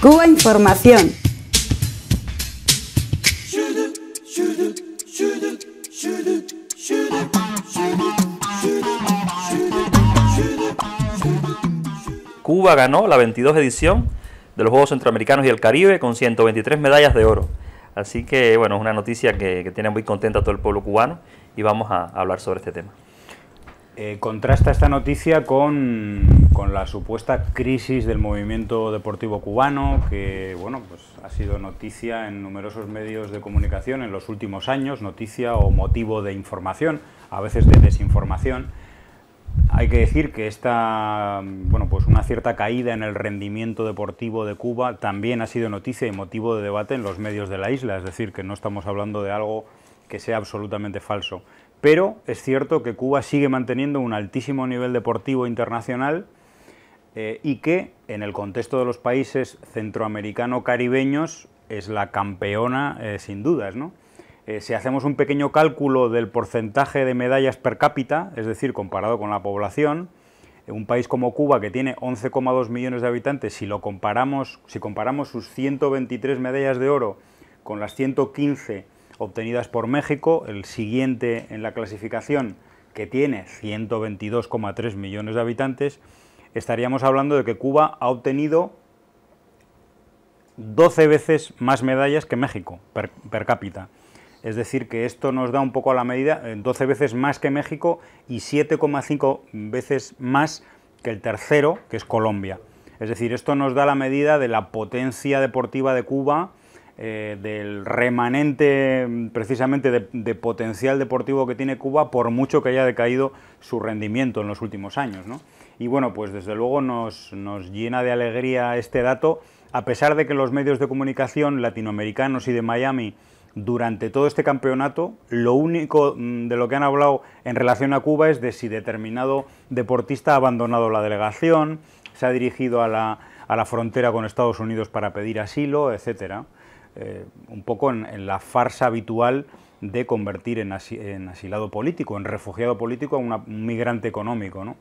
Cuba Información. Cuba ganó la 22 edición de los Juegos Centroamericanos y el Caribe con 123 medallas de oro. Así que, bueno, es una noticia que, tiene muy contenta a todo el pueblo cubano y vamos a hablar sobre este tema. Eh, contrasta esta noticia con, la supuesta crisis del movimiento deportivo cubano, que bueno, pues ha sido noticia en numerosos medios de comunicación en los últimos años, noticia o motivo de información, a veces de desinformación. Hay que decir que esta, bueno, pues una cierta caída en el rendimiento deportivo de Cuba también ha sido noticia y motivo de debate en los medios de la isla, es decir, que no estamos hablando de algo que sea absolutamente falso pero es cierto que Cuba sigue manteniendo un altísimo nivel deportivo internacional eh, y que en el contexto de los países centroamericano-caribeños es la campeona eh, sin dudas. Eh, si hacemos un pequeño cálculo del porcentaje de medallas per cápita, es decir, comparado con la población, un país como Cuba que tiene 11,2 millones de habitantes, si lo comparamos, si comparamos sus 123 medallas de oro con las 115 obtenidas por México, el siguiente en la clasificación que tiene 122,3 millones de habitantes, estaríamos hablando de que Cuba ha obtenido 12 veces más medallas que México per, cápita. Es decir, que esto nos da un poco a la medida, 12 eh, veces más que México y 7,5 veces más que el tercero, que es Colombia. Es decir, esto nos da la medida de la potencia deportiva de Cuba eh, del remanente precisamente de, potencial deportivo que tiene Cuba, por mucho que haya decaído su rendimiento en los últimos años. Y bueno, pues desde luego nos, llena de alegría este dato, a pesar de que los medios de comunicación latinoamericanos y de Miami durante todo este campeonato, lo único mm, de lo que han hablado en relación a Cuba es de si determinado deportista ha abandonado la delegación, se ha dirigido a la, a la frontera con Estados Unidos para pedir asilo, etcétera. Eh, un poco en, la farsa habitual de convertir en, asilado político, en refugiado político a un migrante económico.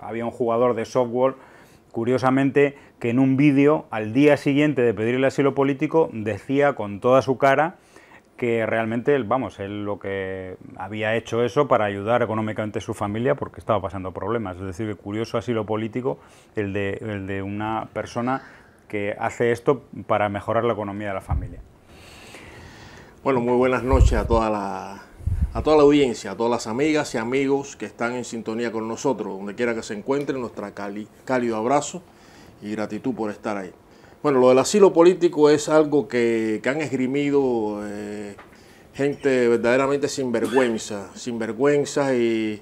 Había un jugador de software, curiosamente, que en un vídeo, al día siguiente de pedir el asilo político, decía con toda su cara que realmente, vamos, él lo que había hecho eso para ayudar económicamente a su familia porque estaba pasando problemas. Es decir, el curioso asilo político, el de una persona que hace esto para mejorar la economía de la familia. Bueno, muy buenas noches a toda la, a toda la audiencia, a todas las amigas y amigos que están en sintonía con nosotros, donde quiera que se encuentren, nuestro cálido abrazo y gratitud por estar ahí. Bueno, lo del asilo político es algo que, han esgrimido eh, gente verdaderamente sinvergüenza, sinvergüenza y,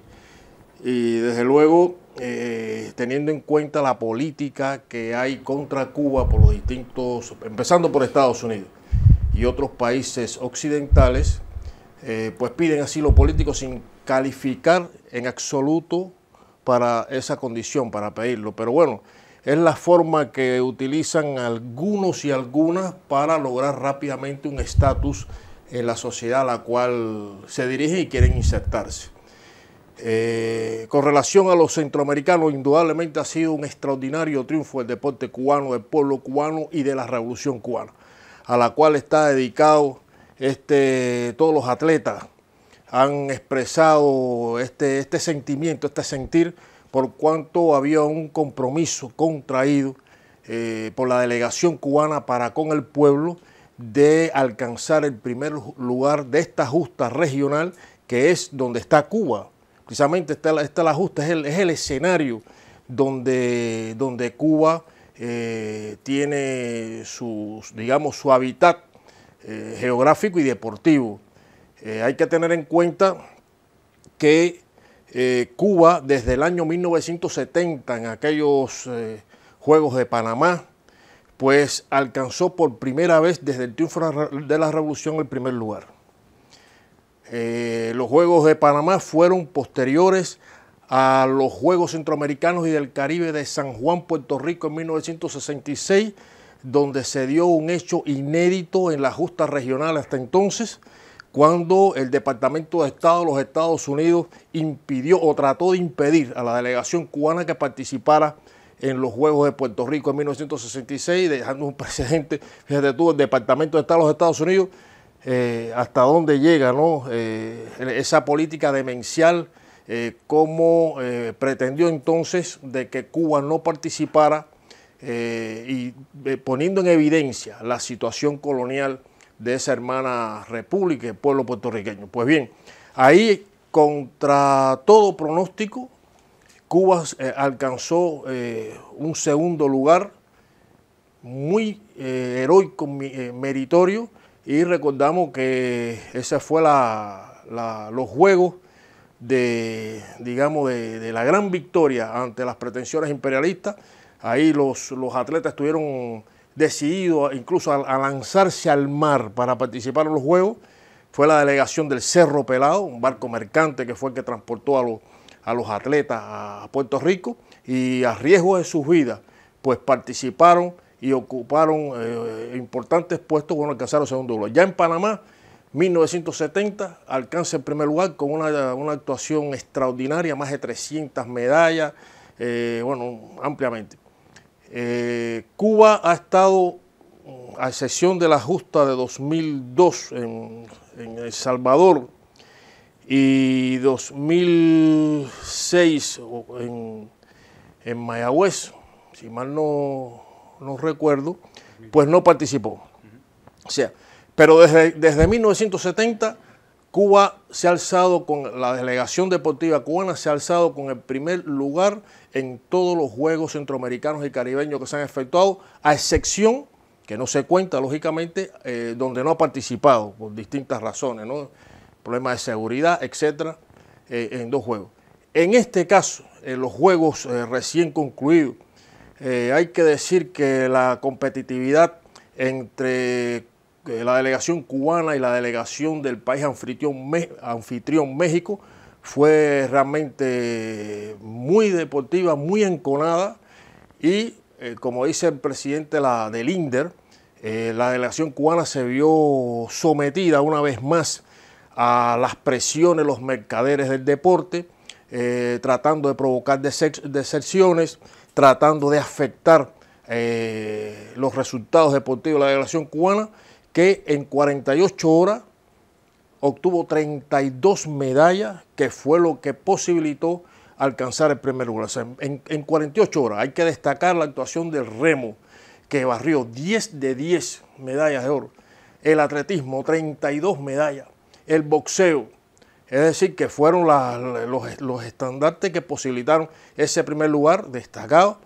y desde luego eh, teniendo en cuenta la política que hay contra Cuba por los distintos, empezando por Estados Unidos y otros países occidentales, eh, pues piden asilo político sin calificar en absoluto para esa condición, para pedirlo. Pero bueno, es la forma que utilizan algunos y algunas para lograr rápidamente un estatus en la sociedad a la cual se dirigen y quieren insertarse. Eh, con relación a los centroamericanos, indudablemente ha sido un extraordinario triunfo del deporte cubano, del pueblo cubano y de la revolución cubana, a la cual está dedicado este, todos los atletas. Han expresado este, este sentimiento, este sentir, por cuanto había un compromiso contraído eh, por la delegación cubana para con el pueblo de alcanzar el primer lugar de esta justa regional que es donde está Cuba, precisamente está, está el ajuste, es el, escenario donde, donde Cuba eh, tiene su, digamos, su hábitat eh, geográfico y deportivo. Eh, hay que tener en cuenta que Cuba desde el año 1970, en aquellos Juegos de Panamá, pues alcanzó por primera vez desde el triunfo de la Revolución el primer lugar. Eh, los Juegos de Panamá fueron posteriores a los Juegos Centroamericanos y del Caribe de San Juan, Puerto Rico en 1966, donde se dio un hecho inédito en la justa regional hasta entonces, cuando el Departamento de Estado de los Estados Unidos impidió o trató de impedir a la delegación cubana que participara en los Juegos de Puerto Rico en 1966, dejando un precedente, fíjate todo el Departamento de Estado de los Estados Unidos eh, hasta dónde llega eh, esa política demencial, como eh, cómo pretendió entonces de que Cuba no participara y poniendo en evidencia la situación colonial de esa hermana república, el pueblo puertorriqueño. Pues bien, ahí contra todo pronóstico, Cuba alcanzó un segundo lugar muy heroico, meritorio, y recordamos que esa fue la, los juegos de, digamos, de, la gran victoria ante las pretensiones imperialistas. Ahí los, los atletas estuvieron decididos incluso a, lanzarse al mar para participar en los Juegos. Fue la delegación del Cerro Pelado, un barco mercante que fue el que transportó a los, a los atletas a Puerto Rico y a riesgo de sus vidas, pues participaron y ocuparon eh, eh, importantes puestos, bueno, alcanzaron el segundo lugar. Ya en Panamá, 1970, alcanza el primer lugar con una, actuación extraordinaria, más de 300 medallas, eh, bueno, ampliamente. Cuba ha estado, mm, a excepción de la justa de 2002 en, El Salvador y 2006 en, en Mayagüez, si mal no no recuerdo, pues no participó. O sea, pero desde, desde 1970 Cuba se ha alzado con la delegación deportiva cubana, se ha alzado con el primer lugar en todos los Juegos Centroamericanos y Caribeños que se han efectuado, a excepción, que no se cuenta lógicamente, eh, donde no ha participado por distintas razones, ¿no? problemas de seguridad, etcétera, eh, en dos juegos. En este caso, en los juegos eh, recién concluidos, eh, hay que decir que la competitividad entre eh, la delegación cubana y la delegación del país anfitrión, México fue realmente muy deportiva, muy enconada y eh, como dice el presidente la, del INDER, la delegación cubana se vio sometida una vez más a las presiones, los mercaderes del deporte, tratando de provocar deserciones, tratando de afectar eh, los resultados deportivos de la delegación cubana, que en 48 horas obtuvo 32 medallas, que fue lo que posibilitó alcanzar el primer lugar. en, en, 48 horas hay que destacar la actuación del remo, que barrió 10 de 10 medallas de oro, el atletismo 32 medallas, el boxeo es decir, que fueron los, estandartes que posibilitaron ese primer lugar destacado.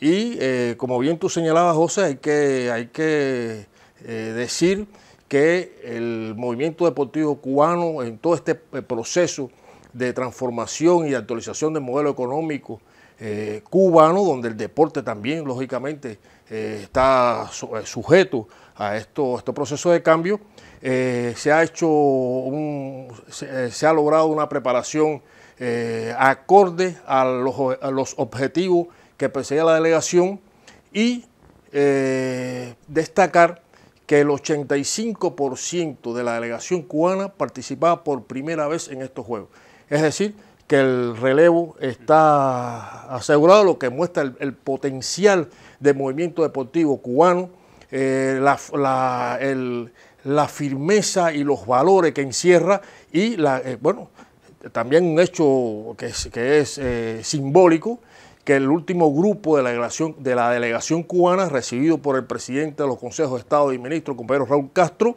Y eh, como bien tú señalabas, José, hay que, hay que eh, decir que el movimiento deportivo cubano en todo este eh, proceso de transformación y de actualización del modelo económico eh, cubano, donde el deporte también, lógicamente, eh, está eh, sujeto a estos procesos este de cambio. se ha hecho se, ha logrado una preparación acorde a los, objetivos que perseguía la delegación y destacar que el 85% de la delegación cubana participaba por primera vez en estos Juegos. Es decir, que el relevo está asegurado, lo que muestra el, potencial del movimiento deportivo cubano, eh, la, firmeza y los valores que encierra y eh, bueno, también un hecho que es, que es eh, simbólico, que el último grupo de la, delegación, de la delegación cubana, recibido por el presidente de los consejos de Estado y ministro, compañero Raúl Castro,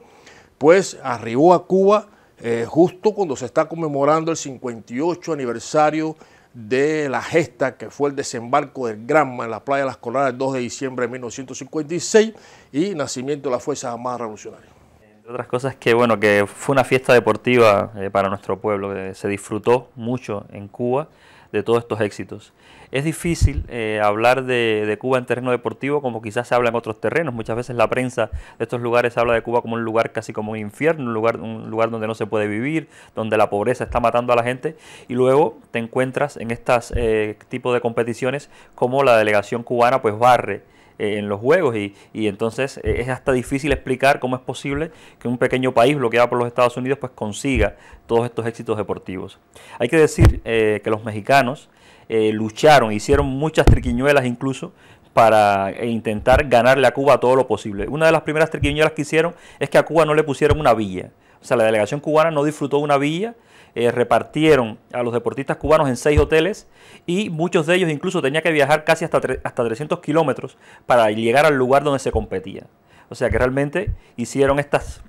pues arribó a Cuba eh, justo cuando se está conmemorando el 58 aniversario de la gesta que fue el desembarco del Granma en la playa de Las Coladas el 2 de diciembre de 1956 y nacimiento de las Fuerzas Armadas Revolucionarias. Entre otras cosas que, bueno, que fue una fiesta deportiva eh, para nuestro pueblo, que se disfrutó mucho en Cuba de todos estos éxitos. Es difícil eh, hablar de, Cuba en terreno deportivo como quizás se habla en otros terrenos. Muchas veces la prensa de estos lugares habla de Cuba como un lugar casi como un infierno, un lugar, un lugar donde no se puede vivir, donde la pobreza está matando a la gente. Y luego te encuentras en estos eh, tipo de competiciones como la delegación cubana pues barre en los juegos y, entonces eh, es hasta difícil explicar cómo es posible que un pequeño país bloqueado por los Estados Unidos pues consiga todos estos éxitos deportivos. Hay que decir eh, que los mexicanos eh, lucharon, hicieron muchas triquiñuelas incluso para intentar ganarle a Cuba todo lo posible. Una de las primeras triquiñuelas que hicieron es que a Cuba no le pusieron una villa. O sea, la delegación cubana no disfrutó una villa eh, repartieron a los deportistas cubanos en seis hoteles y muchos de ellos incluso tenían que viajar casi hasta, hasta 300 kilómetros para llegar al lugar donde se competía. O sea que realmente hicieron estas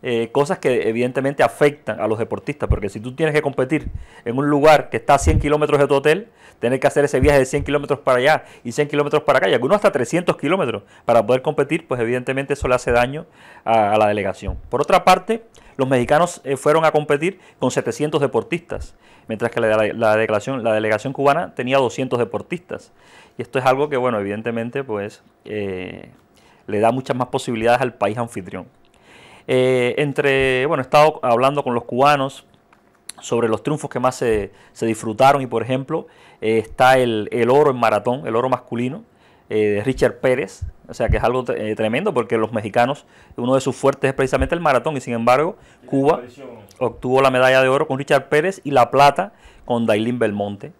eh, cosas que evidentemente afectan a los deportistas, porque si tú tienes que competir en un lugar que está a 100 kilómetros de tu hotel, tener que hacer ese viaje de 100 kilómetros para allá y 100 kilómetros para acá, y algunos hasta 300 kilómetros para poder competir, pues evidentemente eso le hace daño a, la delegación. Por otra parte, los mexicanos eh, fueron a competir con 700 deportistas, mientras que la, la, la, delegación, cubana tenía 200 deportistas. Y esto es algo que, bueno, evidentemente, pues eh, le da muchas más posibilidades al país anfitrión. Eh, entre, bueno, he estado hablando con los cubanos sobre los triunfos que más se, se disfrutaron y por ejemplo eh, está el, el, oro en maratón, el oro masculino eh, de Richard Pérez, o sea que es algo tremendo porque los mexicanos, uno de sus fuertes es precisamente el maratón y sin embargo Cuba obtuvo la medalla de oro con Richard Pérez y la plata con Dailín Belmonte.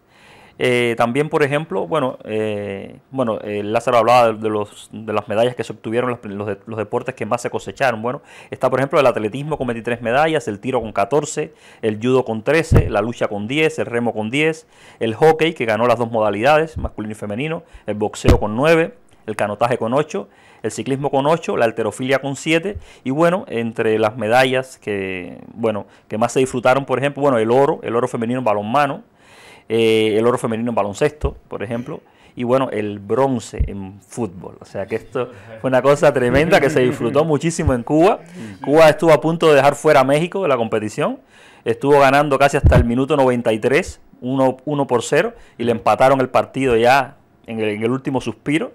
Eh, también, por ejemplo, bueno, eh, bueno eh, Lázaro hablaba de, los, de las medallas que se obtuvieron, los, deportes que más se cosecharon. Bueno, está, por ejemplo, el atletismo con 23 medallas, el tiro con 14, el judo con 13, la lucha con 10, el remo con 10, el hockey, que ganó las dos modalidades, masculino y femenino, el boxeo con 9, el canotaje con 8, el ciclismo con 8, la alterofilia con 7 y bueno, entre las medallas que bueno, que más se disfrutaron, por ejemplo, bueno, el oro, el oro femenino balonmano, eh, el oro femenino en baloncesto, por ejemplo, y bueno, el bronce en fútbol. O sea que esto fue una cosa tremenda que se disfrutó muchísimo en Cuba. Cuba estuvo a punto de dejar fuera a México de la competición, estuvo ganando casi hasta el minuto 93, 1 por 0, y le empataron el partido ya en el último suspiro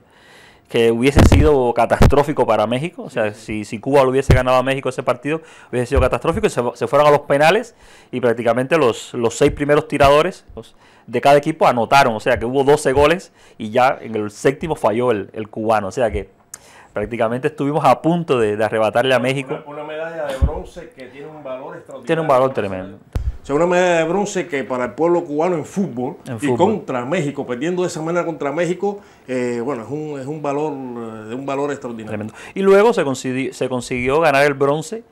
que hubiese sido catastrófico para México. O sea, si, Cuba lo hubiese ganado a México ese partido, hubiese sido catastrófico. se, fueron a los penales y prácticamente los, los seis primeros tiradores de cada equipo anotaron. O sea, que hubo 12 goles y ya en el séptimo falló el, cubano. O sea que prácticamente estuvimos a punto de, arrebatarle a México. Una, medalla de bronce que tiene un valor extraordinario. Tiene un valor tremendo. O sea, una medalla de bronce que para el pueblo cubano en fútbol, y contra México, perdiendo de esa manera contra México, eh, bueno, es un, valor eh, de un valor extraordinario. Y luego se consiguió, se consiguió ganar el bronce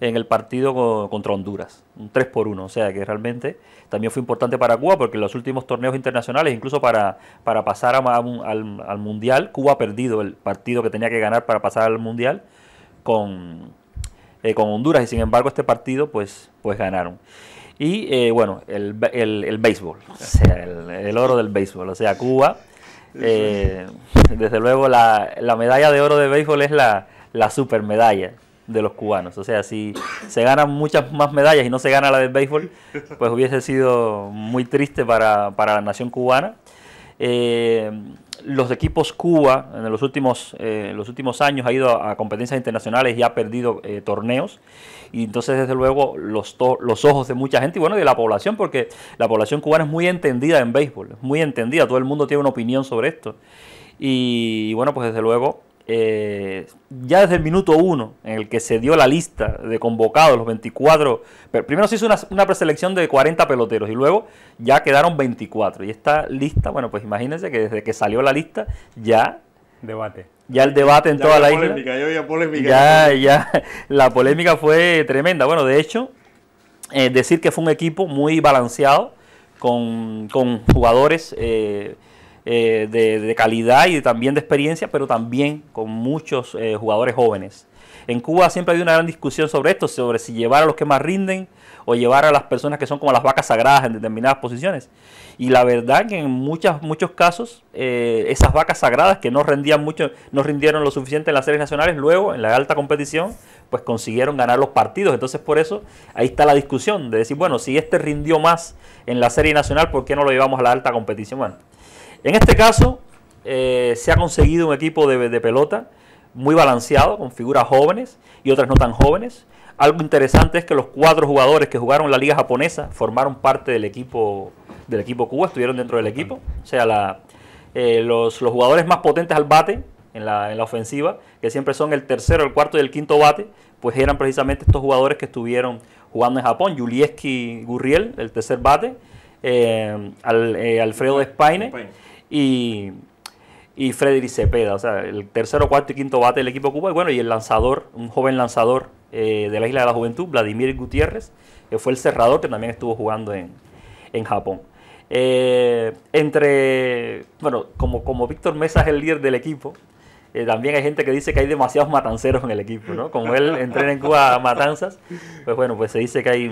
en el partido contra Honduras, un 3 por 1, o sea que realmente también fue importante para Cuba porque en los últimos torneos internacionales, incluso para, para pasar al, al, Mundial, Cuba ha perdido el partido que tenía que ganar para pasar al Mundial con, eh, con Honduras y sin embargo este partido pues, pues ganaron. Y eh, bueno, el, el, el, béisbol, o sea, el, oro del béisbol. O sea, Cuba, eh, desde luego la, medalla de oro de béisbol es la, la super de los cubanos. O sea, si se ganan muchas más medallas y no se gana la del béisbol, pues hubiese sido muy triste para, para la nación cubana. Eh, los equipos Cuba en los últimos, eh, los últimos años ha ido a, competencias internacionales y ha perdido eh, torneos. Y entonces, desde luego, los, los ojos de mucha gente y bueno, de la población, porque la población cubana es muy entendida en béisbol, es muy entendida, todo el mundo tiene una opinión sobre esto. y bueno, pues desde luego eh, ya desde el minuto uno en el que se dio la lista de convocados, los 24, pero primero se hizo una, preselección de 40 peloteros y luego ya quedaron 24. Y esta lista, bueno, pues imagínense que desde que salió la lista ya... Debate. Ya el debate en toda la isla. Ya, ya, la polémica fue tremenda. Bueno, de hecho, eh, decir que fue un equipo muy balanceado con, jugadores... Eh, eh, de, calidad y también de experiencia, pero también con muchos eh, jugadores jóvenes. En Cuba siempre ha habido una gran discusión sobre esto, sobre si llevar a los que más rinden o llevar a las personas que son como las vacas sagradas en determinadas posiciones. Y la verdad que en muchas, muchos casos eh, esas vacas sagradas que no rendían mucho, no rindieron lo suficiente en las series nacionales, luego en la alta competición, pues consiguieron ganar los partidos. Entonces por eso ahí está la discusión de decir, bueno, si este rindió más en la serie nacional, ¿por qué no lo llevamos a la alta competición? Bueno, en este caso, eh, se ha conseguido un equipo de, pelota muy balanceado, con figuras jóvenes y otras no tan jóvenes. Algo interesante es que los cuatro jugadores que jugaron en la liga japonesa formaron parte del equipo del equipo Cuba, estuvieron dentro del equipo. O sea, eh, los, jugadores más potentes al bate en la, ofensiva, que siempre son el tercero, el cuarto y el quinto bate, pues eran precisamente estos jugadores que estuvieron jugando en Japón. Yulieski Gurriel, el tercer bate, eh, Alfredo de y, y Frederick Cepeda, o sea, el tercero, cuarto y quinto bate del equipo Cuba. Y bueno, y el lanzador, un joven lanzador eh, de la Isla de la Juventud, Vladimir Gutiérrez, que fue el cerrador que también estuvo jugando en, Japón. Eh, entre, bueno, como, como Víctor Mesa es el líder del equipo, eh, también hay gente que dice que hay demasiados matanceros en el equipo, ¿no? Como él entrena en Cuba matanzas, pues bueno, pues se dice que hay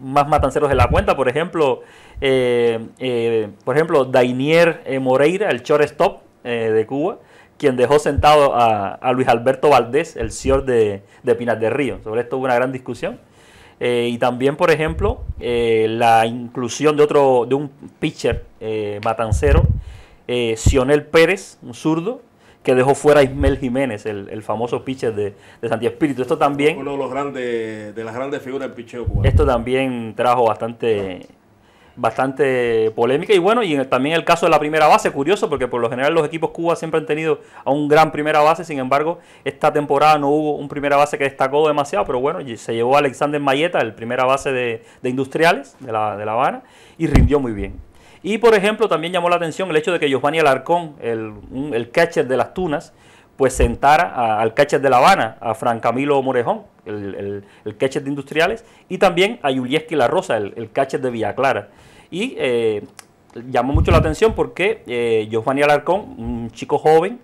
más matanceros en la cuenta. Por ejemplo, eh, eh, por ejemplo, Dainier eh, Moreira, el shortstop de Cuba, quien dejó sentado a, Luis Alberto Valdés, el señor de, de de Río. Sobre esto hubo una gran discusión. y también, por ejemplo, la inclusión de otro, de un pitcher matancero, Sionel Pérez, un zurdo, que dejó fuera a Ismel Jiménez, el, famoso pitcher de, de Santiago Espíritu. Esto también. Uno de los grandes, de las grandes figuras del picheo cubano. Esto también trajo bastante bastante polémica. Y bueno, y también el caso de la primera base, curioso, porque por lo general los equipos Cuba siempre han tenido a un gran primera base, sin embargo, esta temporada no hubo un primera base que destacó demasiado, pero bueno, se llevó a Alexander Mayeta, el primera base de, Industriales de la, de la Habana, y rindió muy bien. Y por ejemplo, también llamó la atención el hecho de que Giovanni Alarcón, el, el catcher de las Tunas, pues sentar al catcher de La Habana, a Fran Camilo Morejón, el, el, catcher de Industriales, y también a Yulieski La Rosa, el, el catcher de Villa Clara. Y eh, llamó mucho la atención porque eh, Giovanni Alarcón, un chico joven,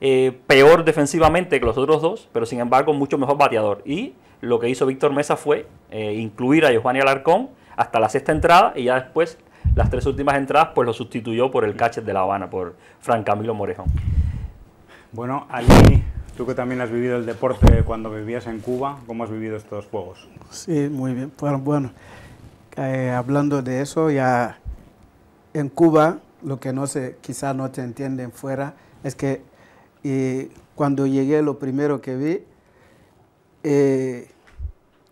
eh, peor defensivamente que los otros dos, pero sin embargo mucho mejor bateador. Y lo que hizo Víctor Mesa fue incluir a Giovanni Alarcón hasta la sexta entrada y ya después las tres últimas entradas pues lo sustituyó por el catcher de La Habana, por Fran Camilo Morejón. Bueno, Ali, tú que también has vivido el deporte cuando vivías en Cuba, ¿cómo has vivido estos juegos? Sí, muy bien. Bueno, eh, hablando de eso, ya en Cuba, lo que no se, quizá no te entienden fuera, es que cuando llegué lo primero que vi, eh,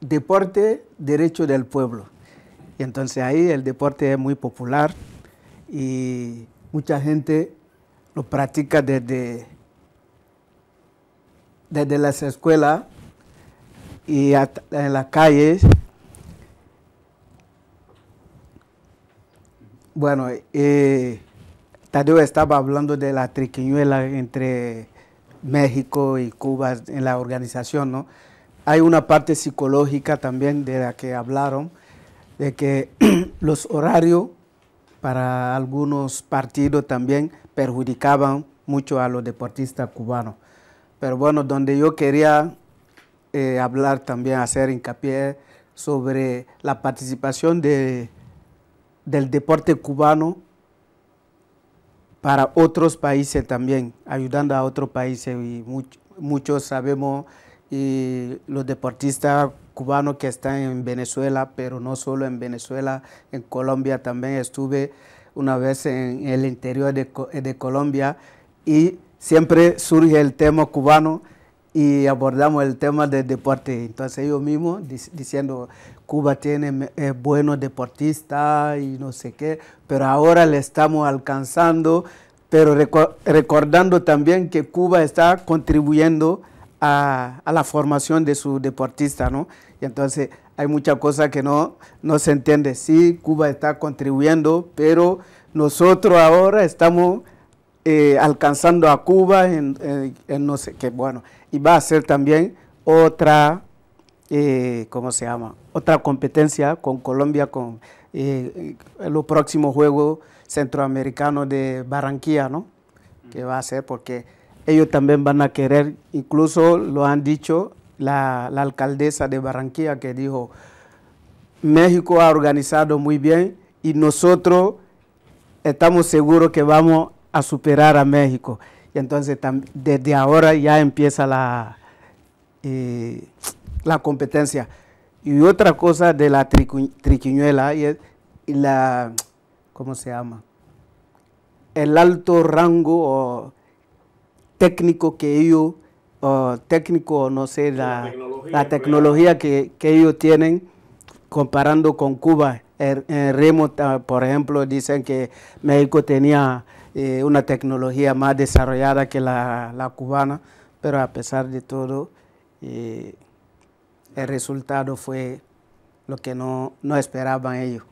deporte, derecho del pueblo. Y entonces ahí el deporte es muy popular y mucha gente lo practica desde desde las escuelas y en las calles. Bueno, Tadeo estaba hablando de la triquiñuela entre México y Cuba en la organización, ¿no? Hay una parte psicológica también de la que hablaron, de que los horarios para algunos partidos también perjudicaban mucho a los deportistas cubanos. Pero bueno, donde yo quería eh, hablar también, hacer hincapié sobre la participación de, del deporte cubano para otros países también, ayudando a otros países. Eh, muchos sabemos y los deportistas cubanos que están en Venezuela, pero no solo en Venezuela, en Colombia también estuve una vez en el interior de, de Colombia y siempre surge el tema cubano y abordamos el tema del deporte. Entonces ellos mismos diciendo, Cuba tiene eh, buenos deportistas y no sé qué, pero ahora le estamos alcanzando, pero recordando también que Cuba está contribuyendo a, la formación de sus deportistas, ¿no? Y entonces hay muchas cosas que no, no se entiende. Sí, Cuba está contribuyendo, pero nosotros ahora estamos eh, alcanzando a Cuba, eh, en, no sé qué, bueno, y va a ser también otra, eh, ¿cómo se llama? Otra competencia con Colombia, con los próximos Juegos Centroamericanos de Barranquilla, ¿no? Que va a ser porque ellos también van a querer, incluso lo han dicho la, alcaldesa de Barranquilla que dijo, México ha organizado muy bien y nosotros estamos seguros que vamos a superar a México. Y entonces desde ahora ya empieza la, eh, la competencia. Y otra cosa de la triquiñuela y, la, ¿cómo se llama? El alto rango técnico que ellos, técnico, no sé, la, la tecnología, pues. que, ellos tienen comparando con Cuba. Er, remo, por ejemplo, dicen que México tenía eh, una tecnología más desarrollada que la, cubana, pero a pesar de todo, eh, el resultado fue lo que no esperaban ellos.